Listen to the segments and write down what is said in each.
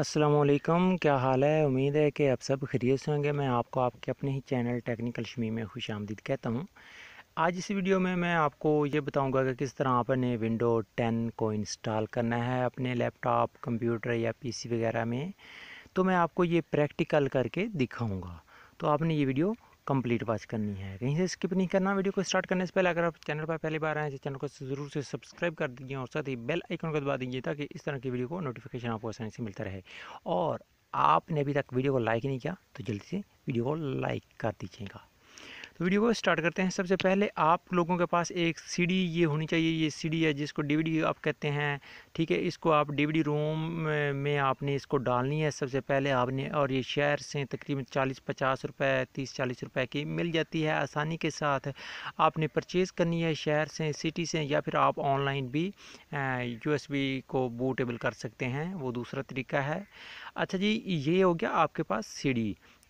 असलम क्या हाल है उम्मीद है कि आप सब खरीद से होंगे मैं आपको आपके अपने ही चैनल टेक्निकल शमी में खुश आमदीद कहता हूँ आज इस वीडियो में मैं आपको ये बताऊंगा कि किस तरह आपने विंडो 10 को इंस्टॉल करना है अपने लैपटॉप कंप्यूटर या पीसी वगैरह में तो मैं आपको ये प्रैक्टिकल करके दिखाऊंगा तो आपने ये वीडियो कंप्लीट वॉच करनी है कहीं से स्किप नहीं करना वीडियो को स्टार्ट करने से पहले अगर आप चैनल पर पहली बार आए हैं तो चैनल को ज़रूर से सब्सक्राइब कर दीजिए और साथ ही बेल आइकन को दबा दीजिए ताकि इस तरह की वीडियो को नोटिफिकेशन आपको आसानी से मिलता रहे और आपने अभी तक वीडियो को लाइक नहीं किया तो जल्दी से वीडियो को लाइक कर दीजिएगा तो वीडियो को स्टार्ट करते हैं सबसे पहले आप लोगों के पास एक सीडी ये होनी चाहिए ये सीडी है जिसको डीवीडी आप कहते हैं ठीक है इसको आप डीवीडी रोम में आपने इसको डालनी है सबसे पहले आपने और ये शहर से तकरीबन चालीस पचास रुपए तीस चालीस रुपए की मिल जाती है आसानी के साथ आपने परचेज़ करनी है शहर से सिटी से या फिर आप ऑनलाइन भी यू को बूटेबल कर सकते हैं वो दूसरा तरीका है अच्छा जी ये हो गया आपके पास सी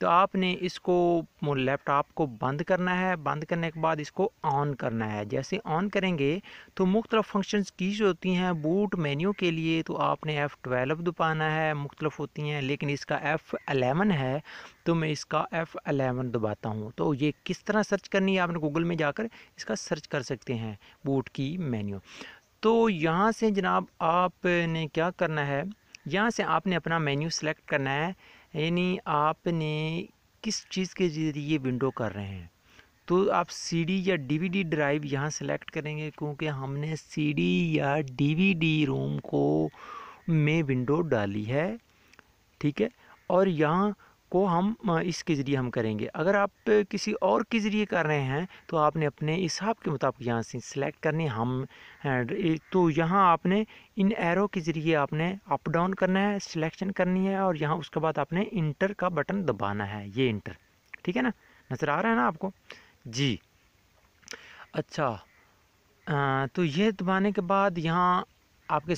तो आपने इसको लैपटॉप को बंद करना है बंद करने के बाद इसको ऑन करना है जैसे ऑन करेंगे तो मुख्तलिफ फंक्शंस जो होती हैं बूट मेन्यू के लिए तो आपने एफ़ ट्वेल्व दबाना है मुख्तलफ़ होती हैं लेकिन इसका एफ़ अलेवन है तो मैं इसका एफ़ अलेवन दबाता हूँ तो ये किस तरह सर्च करनी है आपने गूगल में जाकर इसका सर्च कर सकते हैं बूट की मेन्यू तो यहाँ से जनाब आपने क्या करना है यहाँ से आपने अपना मेन्यू सेलेक्ट करना है यानी आपने किस चीज़ के ज़रिए विंडो कर रहे हैं तो आप सीडी या डीवीडी ड्राइव यहाँ सेलेक्ट करेंगे क्योंकि हमने सीडी या डीवीडी रूम को में विंडो डाली है ठीक है और यहाँ को हम इसके ज़रिए हम करेंगे अगर आप किसी और के ज़रिए कर रहे हैं तो आपने अपने हिसाब के मुताबिक यहाँ से सिलेक्ट करनी हम तो यहाँ आपने इन एरो के ज़रिए आपने अप डाउन करना है सिलेक्शन करनी है और यहाँ उसके बाद आपने इंटर का बटन दबाना है ये इंटर ठीक है ना नज़र आ रहा है ना आपको जी अच्छा आ, तो ये दबाने के बाद यहाँ आपके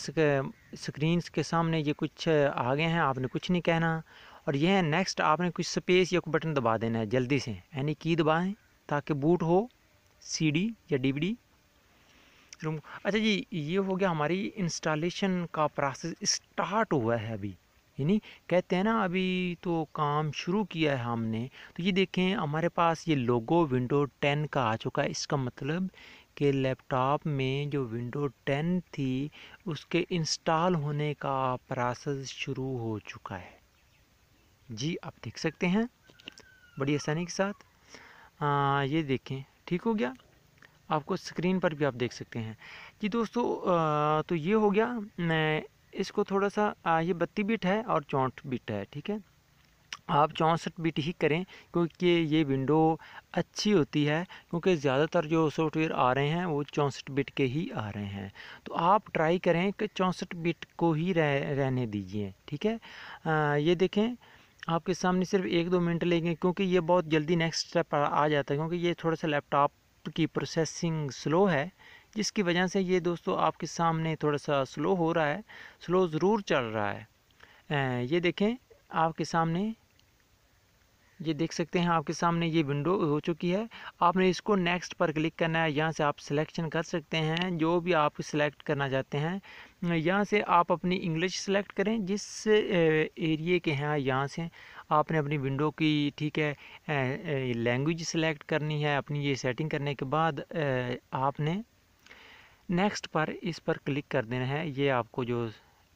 स्क्रीन के सामने ये कुछ आ गए हैं आपने कुछ नहीं कहना और यह है नेक्स्ट आपने कुछ स्पेस या बटन दबा देना है जल्दी से यानी की दबाएँ ताकि बूट हो सीडी या डीवीडी रूम अच्छा जी ये हो गया हमारी इंस्टॉलेशन का प्रोसेस स्टार्ट हुआ है अभी यानी कहते हैं ना अभी तो काम शुरू किया है हमने तो ये देखें हमारे पास ये लोगो विंडो टेन का आ चुका है इसका मतलब कि लैपटॉप में जो विंडो टेन थी उसके इंस्टॉल होने का प्रोसेस शुरू हो चुका है जी आप देख सकते हैं बड़ी आसानी के साथ आ, ये देखें ठीक हो गया आपको स्क्रीन पर भी आप देख सकते हैं जी दोस्तों आ, तो ये हो गया मैं इसको थोड़ा सा आ, ये बत्ती बिट है और चौंठ बिट है ठीक है आप चौंसठ बिट ही करें क्योंकि ये विंडो अच्छी होती है क्योंकि ज़्यादातर जो सॉफ्टवेयर आ रहे हैं वो चौंसठ बिट के ही आ रहे हैं तो आप ट्राई करें कि चौंसठ बिट को ही रह रहने दीजिए ठीक है आ, ये देखें आपके सामने सिर्फ एक दो मिनट लेंगे क्योंकि ये बहुत जल्दी नेक्स्ट स्टेप आ जाता है क्योंकि ये थोड़ा सा लैपटॉप की प्रोसेसिंग स्लो है जिसकी वजह से ये दोस्तों आपके सामने थोड़ा सा स्लो हो रहा है स्लो ज़रूर चल रहा है ये देखें आपके सामने ये देख सकते हैं आपके सामने ये विंडो हो चुकी है आपने इसको नेक्स्ट पर क्लिक करना है यहाँ से आप सिलेक्शन कर सकते हैं जो भी आप सिलेक्ट करना चाहते हैं यहाँ से आप अपनी इंग्लिश सेलेक्ट करें जिस एरिए के हैं यहाँ से आपने अपनी विंडो की ठीक है लैंग्वेज सेलेक्ट करनी है अपनी ये सेटिंग करने के बाद आपने नेक्स्ट पर इस पर क्लिक कर देना है ये आपको जो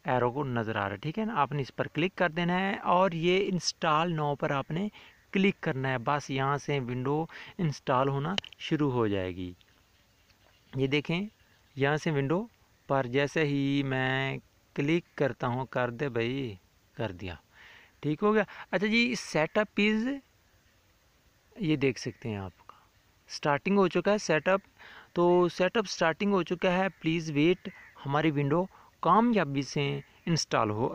एरो को नज़र आ रहा है ठीक है ना आपने इस पर क्लिक कर देना है और ये इंस्टॉल नाव पर आपने क्लिक करना है बस यहाँ से विंडो इंस्टॉल होना शुरू हो जाएगी ये देखें यहाँ से विंडो पर जैसे ही मैं क्लिक करता हूँ कर दे भाई कर दिया ठीक हो गया अच्छा जी सेटअप इज़ ये देख सकते हैं आपका स्टार्टिंग हो चुका है सेटअप तो सेटअप स्टार्टिंग हो चुका है प्लीज़ वेट हमारी विंडो कामयाबी से इंस्टॉल हो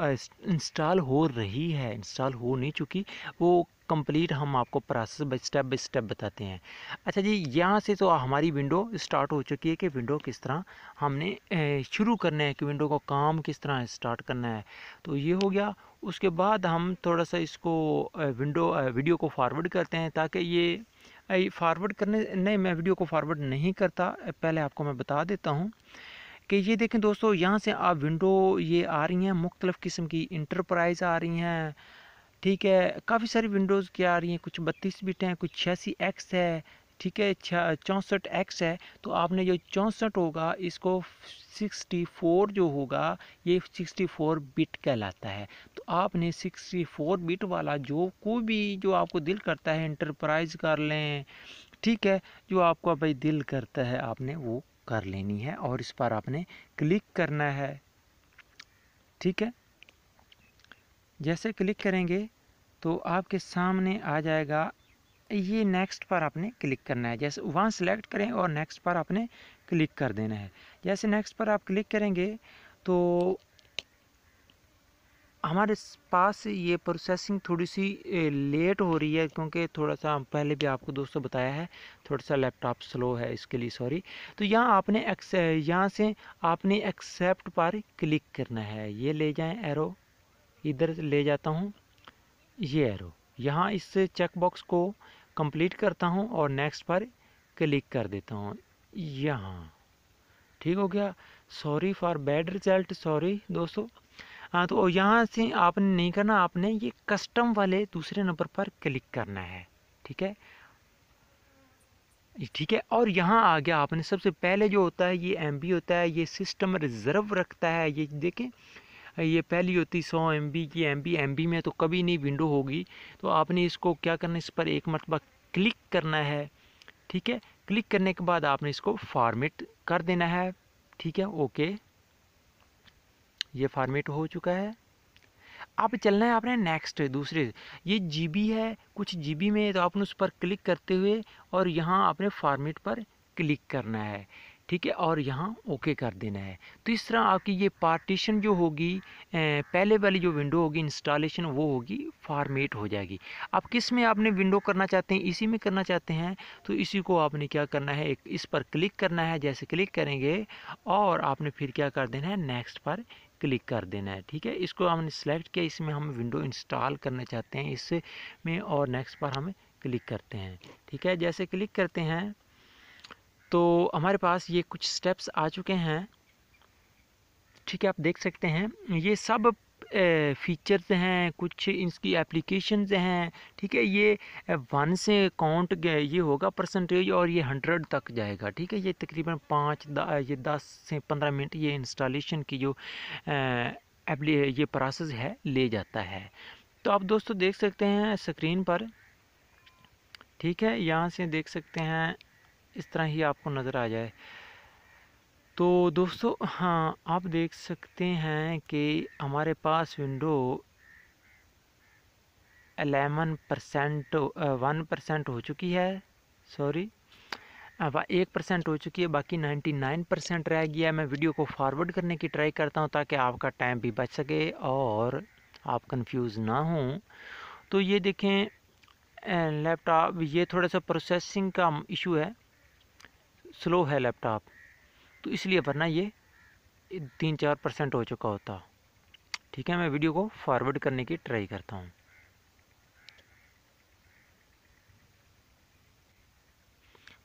इंस्टॉल हो रही है इंस्टॉल हो नहीं चुकी वो कंप्लीट हम आपको process by step by step बताते हैं अच्छा जी यहाँ से तो हमारी विंडो स्टार्ट हो चुकी है कि विंडो किस तरह हमने शुरू करना है कि विंडो का काम किस तरह स्टार्ट करना है तो ये हो गया उसके बाद हम थोड़ा सा इसको विंडो वीडियो को फॉरवर्ड करते हैं ताकि ये फॉरवर्ड करने नहीं मैं वीडियो को फॉरवर्ड नहीं करता पहले आपको मैं बता देता हूँ कि ये देखें दोस्तों यहाँ से आप विंडो ये आ रही हैं मुख्तलिफ़ किस्म की इंटरप्राइज़ आ रही हैं ठीक है काफ़ी सारी विंडोज़ की आ रही हैं कुछ बत्तीस बिट हैं कुछ छियासी एक्स है ठीक है चौंसठ एक्स है तो आपने जो चौंसठ होगा इसको 64 जो होगा ये 64 बिट कहलाता है तो आपने 64 बिट वाला जो कोई भी जो आपको दिल करता है इंटरप्राइज कर लें ठीक है जो आपका भाई दिल करता है आपने वो कर लेनी है और इस पर आपने क्लिक करना है ठीक है जैसे क्लिक करेंगे तो आपके सामने आ जाएगा ये नेक्स्ट पर आपने क्लिक करना है जैसे वहाँ सेलेक्ट करें और नेक्स्ट पर आपने क्लिक कर देना है जैसे नेक्स्ट पर आप क्लिक करेंगे तो हमारे पास ये प्रोसेसिंग थोड़ी सी लेट हो रही है क्योंकि थोड़ा सा पहले भी आपको दोस्तों बताया है थोड़ा सा लैपटॉप स्लो है इसके लिए सॉरी तो यहाँ आपने यहाँ से आपने एक्सेप्ट पर क्लिक करना है ये ले जाएं एरो इधर ले जाता हूँ ये एरो यहाँ इस चेकबॉक्स को कंप्लीट करता हूँ और नेक्स्ट पर क्लिक कर देता हूँ यहाँ ठीक हो गया sorry for bad result sorry दोस्तों हाँ तो यहाँ से आपने नहीं करना आपने ये कस्टम वाले दूसरे नंबर पर क्लिक करना है ठीक है ठीक है और यहाँ आ गया आपने सबसे पहले जो होता है ये एम होता है ये सिस्टम रिज़र्व रखता है ये देखें ये पहली होती सौ एम बी की एम बी एम बी में तो कभी नहीं विंडो होगी तो आपने इसको क्या करना इस पर एक मरतबा क्लिक करना है ठीक है क्लिक करने के बाद आपने इसको फॉर्मेट कर देना है ठीक है ओके ये फॉर्मेट हो चुका है अब चलना है आपने नेक्स्ट दूसरे ये जीबी है कुछ जीबी में तो आपने उस पर क्लिक करते हुए और यहाँ आपने फॉर्मेट पर क्लिक करना है ठीक है और यहाँ ओके कर देना है तो इस तरह आपकी ये पार्टीशन जो होगी पहले वाली जो विंडो होगी इंस्टॉलेशन वो होगी फॉर्मेट हो जाएगी अब किस में आपने विंडो करना चाहते हैं इसी में करना चाहते हैं तो इसी को आपने क्या करना है एक इस पर क्लिक करना है जैसे क्लिक करेंगे और आपने फिर क्या कर देना है नेक्स्ट पर क्लिक कर देना है ठीक है इसको हमने सेलेक्ट किया इसमें हम विंडो इंस्टॉल करना चाहते हैं इसमें और नेक्स्ट पर हम क्लिक करते हैं ठीक है जैसे क्लिक करते हैं तो हमारे पास ये कुछ स्टेप्स आ चुके हैं ठीक है आप देख सकते हैं ये सब फ़ीचर्स हैं कुछ इसकी एप्लीकेशंस हैं ठीक है ये वन से काउंट ये होगा परसेंटेज और ये हंड्रेड तक जाएगा ठीक है ये तकरीबन पाँच ये दस से पंद्रह मिनट ये इंस्टॉलेशन की जो एप्ली ये प्रोसेस है ले जाता है तो आप दोस्तों देख सकते हैं स्क्रीन पर ठीक है यहाँ से देख सकते हैं इस तरह ही आपको नज़र आ जाए तो दोस्तों हाँ आप देख सकते हैं कि हमारे पास window eleven percent one percent हो चुकी है सॉरी एक परसेंट हो चुकी है बाकी नाइन्टी नाइन परसेंट रह गया मैं वीडियो को फॉरवर्ड करने की ट्राई करता हूँ ताकि आपका टाइम भी बच सके और आप कंफ्यूज ना हों तो ये देखें लैपटॉप ये थोड़ा सा प्रोसेसिंग का इशू है स्लो है लैपटॉप तो इसलिए वरना ये तीन चार परसेंट हो चुका होता ठीक है मैं वीडियो को फॉरवर्ड करने की ट्राई करता हूँ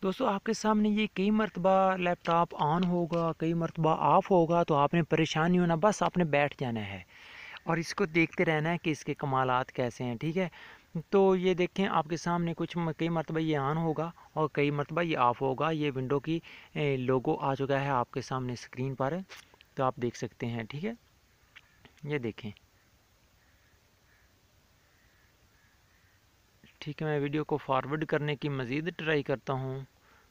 दोस्तों आपके सामने ये कई मरतबा लैपटॉप ऑन होगा कई मरतबा ऑफ़ होगा तो आपने परेशान नहीं होना बस आपने बैठ जाना है और इसको देखते रहना है कि इसके कमालात कैसे हैं ठीक है तो ये देखें आपके सामने कुछ कई मरतबा ये ऑन होगा और कई मरतबा ये ऑफ़ होगा ये विंडो की लोगो आ चुका है आपके सामने स्क्रीन पर तो आप देख सकते हैं ठीक है ये देखें ठीक है मैं वीडियो को फॉरवर्ड करने की मज़ीद ट्राई करता हूँ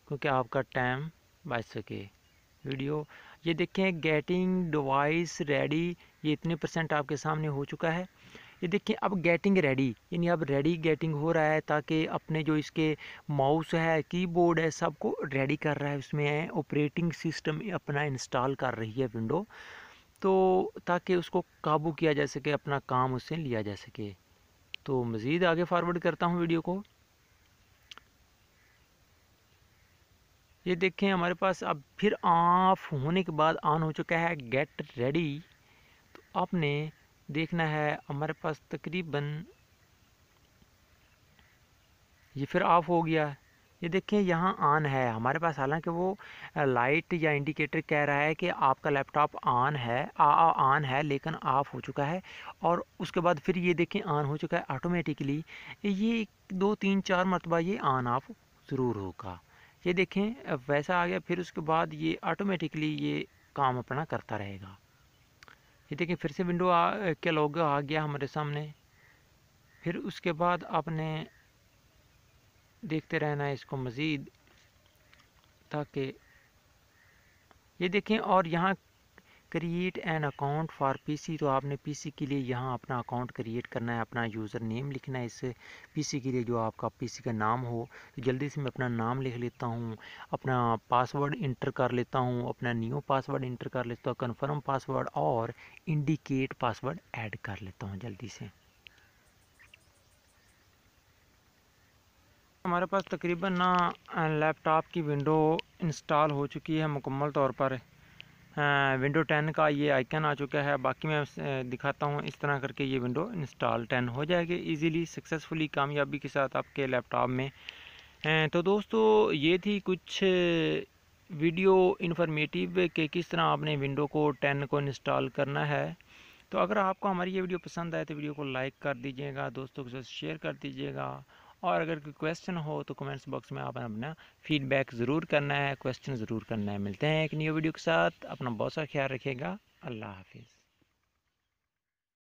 क्योंकि आपका टाइम बच सके वीडियो ये देखें गेटिंग डिवाइस रेडी ये इतने परसेंट आपके सामने हो चुका है ये देखिए अब गेटिंग रेडी यानी अब रेडी गेटिंग हो रहा है ताकि अपने जो इसके माउस है कीबोर्ड है सबको रेडी कर रहा है उसमें ऑपरेटिंग सिस्टम अपना इंस्टॉल कर रही है विंडो तो ताकि उसको काबू किया जा सके अपना काम उससे लिया जा सके तो मज़ीद आगे फारवर्ड करता हूँ वीडियो को ये देखें हमारे पास अब फिर ऑफ होने के बाद ऑन हो चुका है गेट रेडी तो आपने देखना है हमारे पास तकरीबन ये फिर ऑफ हो गया ये देखें यहाँ ऑन है हमारे पास हालांकि वो लाइट या इंडिकेटर कह रहा है कि आपका लैपटॉप ऑन है ऑन है लेकिन ऑफ हो चुका है और उसके बाद फिर ये देखें ऑन हो चुका है ऑटोमेटिकली ये दो तीन चार मरतबा ये ऑन ऑफ ज़रूर होगा ये देखें वैसा आ गया फिर उसके बाद ये ऑटोमेटिकली ये काम अपना करता रहेगा ये देखें फिर से विंडो के लोग आ गया हमारे सामने फिर उसके बाद आपने देखते रहना है इसको मज़ीद ताकि ये देखें और यहाँ create an account for PC तो आपने पीसी के लिए यहाँ अपना अकाउंट क्रिएट करना है अपना यूज़र नेम लिखना है इस पीसी के लिए जो आपका पीसी का नाम हो तो जल्दी से मैं अपना नाम लिख लेता हूँ अपना पासवर्ड इंटर कर लेता हूँ अपना न्यू पासवर्ड इंटर कर लेता हूँ कन्फर्म पासवर्ड और इंडिकेट पासवर्ड ऐड कर लेता हूँ जल्दी से हमारे पास तकरीबन ना लैपटॉप की विंडो इंस्टॉल हो चुकी है मुकम्मल तौर पर विंडो हाँ, टेन का ये आइकन आ चुका है बाकी मैं दिखाता हूँ इस तरह करके ये विंडो इंस्टॉल टेन हो जाएगी इजीली सक्सेसफुली कामयाबी के साथ आपके लैपटॉप में तो दोस्तों ये थी कुछ वीडियो इन्फॉर्मेटिव के किस तरह आपने विंडो को टेन को इंस्टॉल करना है तो अगर आपको हमारी ये वीडियो पसंद आए तो वीडियो को लाइक कर दीजिएगा दोस्तों के साथ शेयर कर दीजिएगा और अगर कोई क्वेश्चन हो तो कमेंट्स बॉक्स में आप अपना फीडबैक ज़रूर करना है क्वेश्चन ज़रूर करना है मिलते हैं एक न्यू वीडियो के साथ अपना बहुत सारा ख्याल रखिएगा अल्लाह हाफिज़